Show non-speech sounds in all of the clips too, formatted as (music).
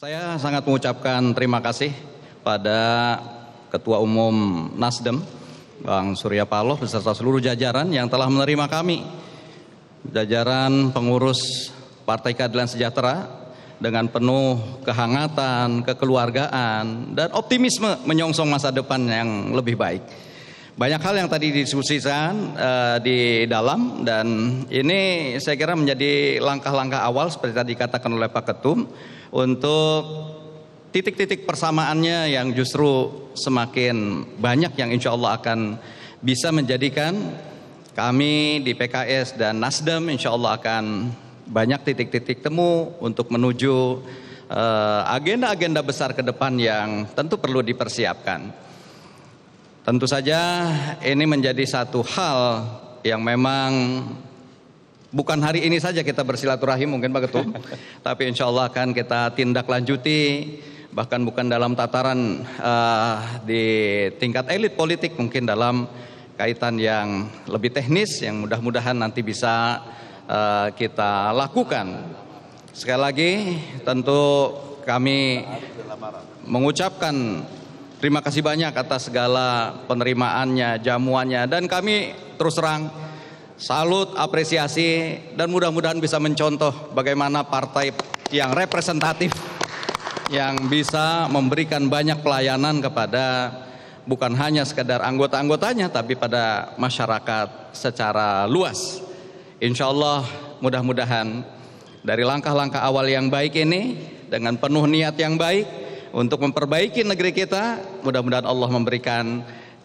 Saya sangat mengucapkan terima kasih pada Ketua Umum Nasdem, Bang Surya Paloh, beserta seluruh jajaran yang telah menerima kami, jajaran pengurus Partai Keadilan Sejahtera, dengan penuh kehangatan, kekeluargaan, dan optimisme menyongsong masa depan yang lebih baik. Banyak hal yang tadi didiskusikan uh, di dalam dan ini saya kira menjadi langkah-langkah awal seperti tadi dikatakan oleh Pak Ketum untuk titik-titik persamaannya yang justru semakin banyak yang insya Allah akan bisa menjadikan kami di PKS dan Nasdem insya Allah akan banyak titik-titik temu untuk menuju eh, agenda-agenda uh, agenda -agenda besar ke depan yang tentu perlu dipersiapkan. Tentu saja ini menjadi satu hal yang memang bukan hari ini saja kita bersilaturahim mungkin Pak Ketum, (laughs) tapi insya Allah akan kita tindak lanjuti bahkan bukan dalam tataran uh, di tingkat elit politik mungkin dalam kaitan yang lebih teknis yang mudah-mudahan nanti bisa uh, kita lakukan. Sekali lagi tentu kami mengucapkan Terima kasih banyak atas segala penerimaannya, jamuannya, dan kami terus terang salut, apresiasi, dan mudah-mudahan bisa mencontoh bagaimana partai yang representatif yang bisa memberikan banyak pelayanan kepada bukan hanya sekedar anggota-anggotanya, tapi pada masyarakat secara luas. Insya Allah mudah-mudahan dari langkah-langkah awal yang baik ini, dengan penuh niat yang baik, untuk memperbaiki negeri kita. Mudah-mudahan Allah memberikan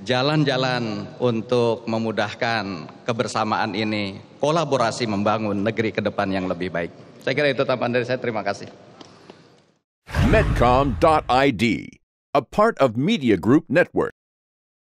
jalan-jalan untuk memudahkan kebersamaan ini, kolaborasi membangun negeri ke depan yang lebih baik. Saya kira itu tambahan dari saya. Terima kasih. Medcom.id, a part of Media Group Network.